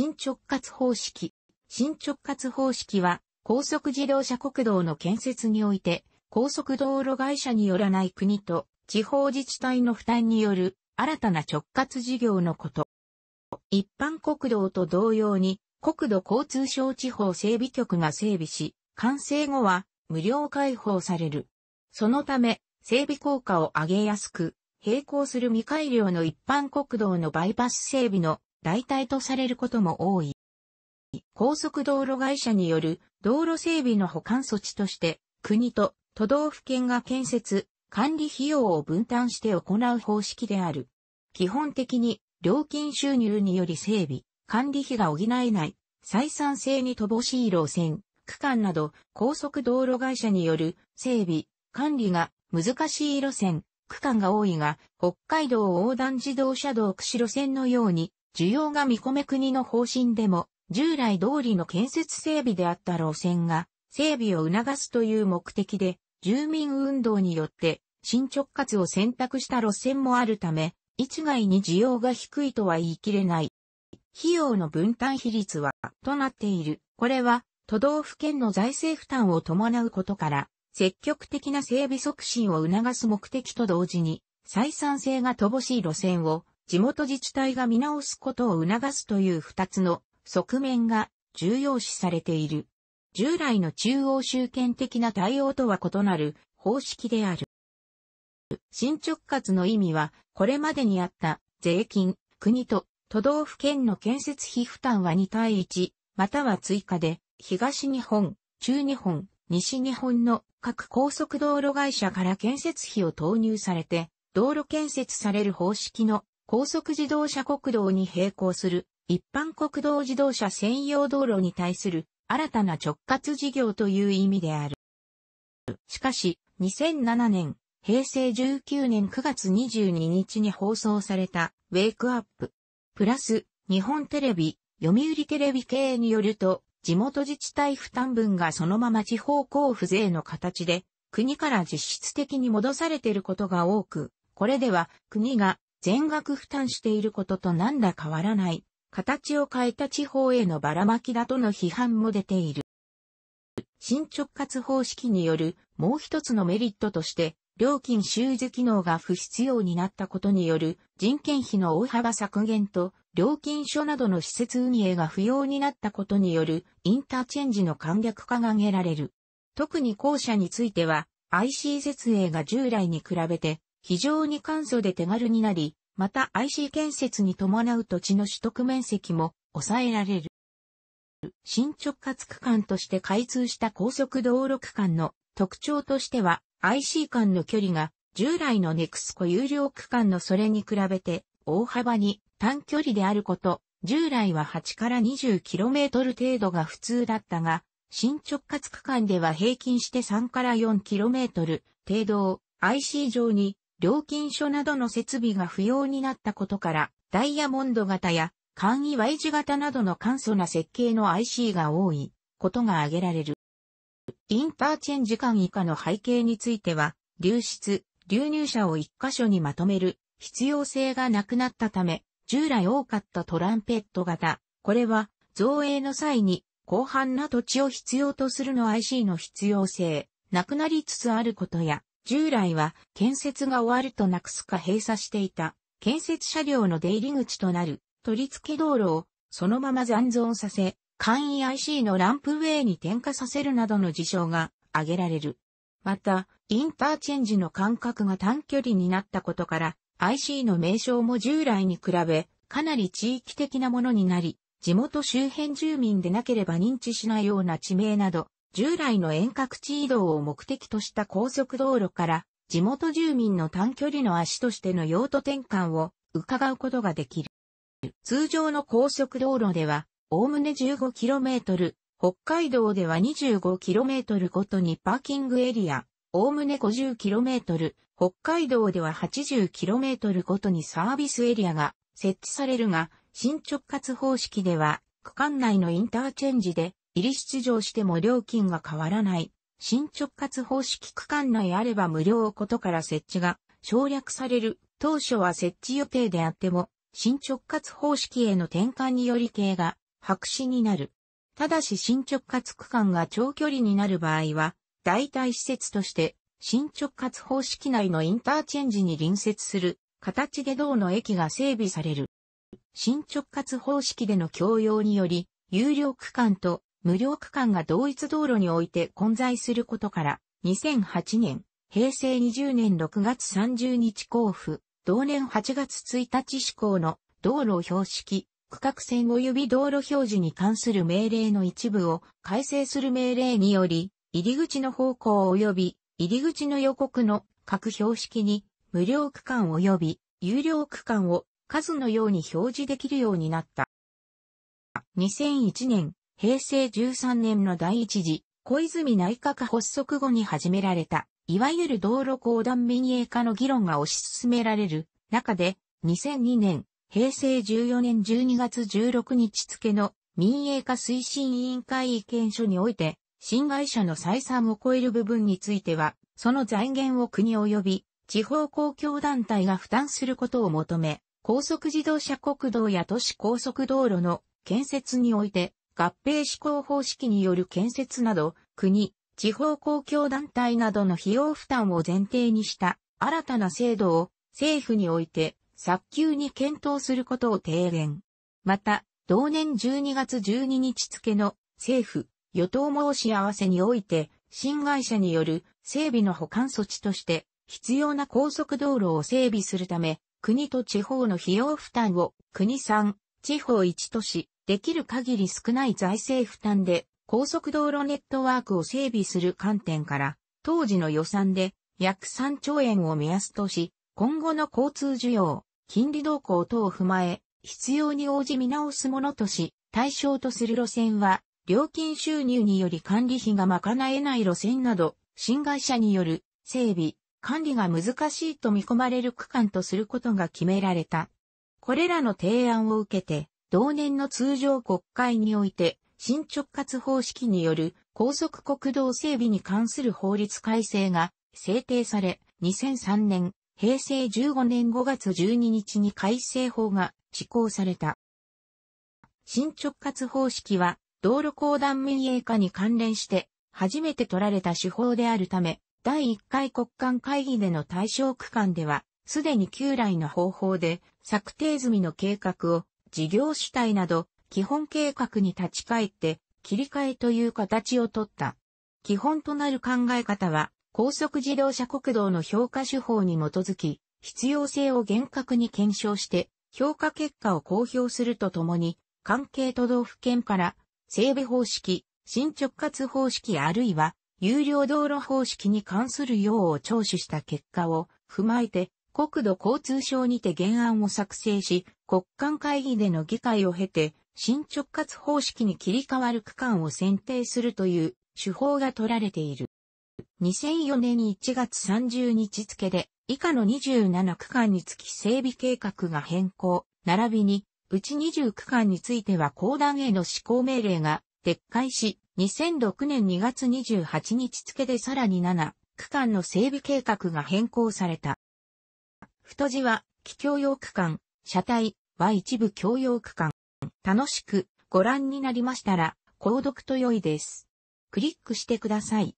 新直轄方式。新直轄方式は、高速自動車国道の建設において、高速道路会社によらない国と地方自治体の負担による新たな直轄事業のこと。一般国道と同様に、国土交通省地方整備局が整備し、完成後は無料開放される。そのため、整備効果を上げやすく、並行する未改良の一般国道のバイパス整備の代替とされることも多い。高速道路会社による道路整備の保管措置として、国と都道府県が建設、管理費用を分担して行う方式である。基本的に料金収入により整備、管理費が補えない、採算性に乏しい路線、区間など高速道路会社による整備、管理が難しい路線、区間が多いが、北海道横断自動車道串路線のように需要が見込め国の方針でも、従来通りの建設整備であった路線が、整備を促すという目的で、住民運動によって、新直轄を選択した路線もあるため、一概に需要が低いとは言い切れない。費用の分担比率は、となっている。これは、都道府県の財政負担を伴うことから、積極的な整備促進を促す目的と同時に、採算性が乏しい路線を地元自治体が見直すことを促すという二つの側面が重要視されている。従来の中央集権的な対応とは異なる方式である。進直轄の意味は、これまでにあった税金、国と都道府県の建設費負担は2対1、または追加で、東日本、中日本、西日本の各高速道路会社から建設費を投入されて、道路建設される方式の高速自動車国道に並行する一般国道自動車専用道路に対する新たな直轄事業という意味である。しかし、2007年、平成19年9月22日に放送された、ウェイクアップ。プラス、日本テレビ、読売テレビ系によると、地元自治体負担分がそのまま地方交付税の形で、国から実質的に戻されていることが多く、これでは国が全額負担していることと何ら変わらない、形を変えた地方へのばらまきだとの批判も出ている。新直轄方式によるもう一つのメリットとして、料金収受機能が不必要になったことによる人件費の大幅削減と、料金所などの施設運営が不要になったことによるインターチェンジの簡略化が挙げられる。特に後者については、IC 設営が従来に比べて非常に簡素で手軽になり、また IC 建設に伴う土地の取得面積も抑えられる。新直轄区間として開通した高速道路区間の特徴としては IC 間の距離が従来のネクスコ有料区間のそれに比べて大幅に短距離であること、従来は8から 20km 程度が普通だったが、新直轄区間では平均して3から 4km 程度を IC 上に料金所などの設備が不要になったことから、ダイヤモンド型や簡易 Y 字型などの簡素な設計の IC が多いことが挙げられる。インターチェンジ間以下の背景については、流出、流入者を一箇所にまとめる必要性がなくなったため、従来多かったトランペット型、これは造営の際に広範な土地を必要とするの IC の必要性、なくなりつつあることや、従来は建設が終わるとなくすか閉鎖していた建設車両の出入り口となる取り付け道路をそのまま残存させ、簡易 IC のランプウェイに点火させるなどの事象が挙げられる。また、インターチェンジの間隔が短距離になったことから、IC の名称も従来に比べ、かなり地域的なものになり、地元周辺住民でなければ認知しないような地名など、従来の遠隔地移動を目的とした高速道路から地元住民の短距離の足としての用途転換を伺うことができる。通常の高速道路では、おおむね 15km、北海道では 25km ごとにパーキングエリア、おおむね 50km、北海道では 80km ごとにサービスエリアが設置されるが、進直活方式では、区間内のインターチェンジで入り出場しても料金が変わらない。新直轄方式区間内あれば無料ことから設置が省略される。当初は設置予定であっても、新直轄方式への転換により系が白紙になる。ただし新直轄区間が長距離になる場合は、代替施設として新直轄方式内のインターチェンジに隣接する形で銅の駅が整備される。新直轄方式での共用により、有料区間と無料区間が同一道路において混在することから、2008年、平成20年6月30日交付、同年8月1日施行の道路標識、区画線及び道路表示に関する命令の一部を改正する命令により、入り口の方向及び入り口の予告の各標識に無料区間及び有料区間を数のように表示できるようになった。2001年平成13年の第一次、小泉内閣発足後に始められた、いわゆる道路公団民営化の議論が推し進められる中で、2002年、平成14年12月16日付の民営化推進委員会意見書において、新会社の採算を超える部分については、その財源を国及び地方公共団体が負担することを求め、高速自動車国道や都市高速道路の建設において、合併施行方式による建設など、国、地方公共団体などの費用負担を前提にした新たな制度を政府において早急に検討することを提言。また、同年12月12日付の政府、与党申し合わせにおいて、新会社による整備の補完措置として、必要な高速道路を整備するため、国と地方の費用負担を国3、地方1都市、できる限り少ない財政負担で高速道路ネットワークを整備する観点から、当時の予算で約3兆円を目安とし、今後の交通需要、金利動向等を踏まえ、必要に応じ見直すものとし、対象とする路線は、料金収入により管理費が賄えない路線など、新会社による整備、管理が難しいと見込まれる区間とすることが決められた。これらの提案を受けて、同年の通常国会において、新直轄方式による高速国道整備に関する法律改正が制定され、2003年、平成15年5月12日に改正法が施行された。新直轄方式は、道路公団民営化に関連して、初めて取られた手法であるため、第1回国間会議での対象区間では、すでに旧来の方法で策定済みの計画を事業主体など、基本計画に立ち返って、切り替えという形をとった。基本となる考え方は、高速自動車国道の評価手法に基づき、必要性を厳格に検証して、評価結果を公表するとともに、関係都道府県から、整備方式、進直轄方式あるいは、有料道路方式に関する要を聴取した結果を踏まえて、国土交通省にて原案を作成し、国間会議での議会を経て、新直轄方式に切り替わる区間を選定するという手法が取られている。2004年1月30日付で、以下の27区間につき整備計画が変更、並びに、うち20区間については公団への施行命令が撤回し、2006年2月28日付でさらに7区間の整備計画が変更された。太字は、気教養区間、車体は一部教養区間。楽しくご覧になりましたら、購読と良いです。クリックしてください。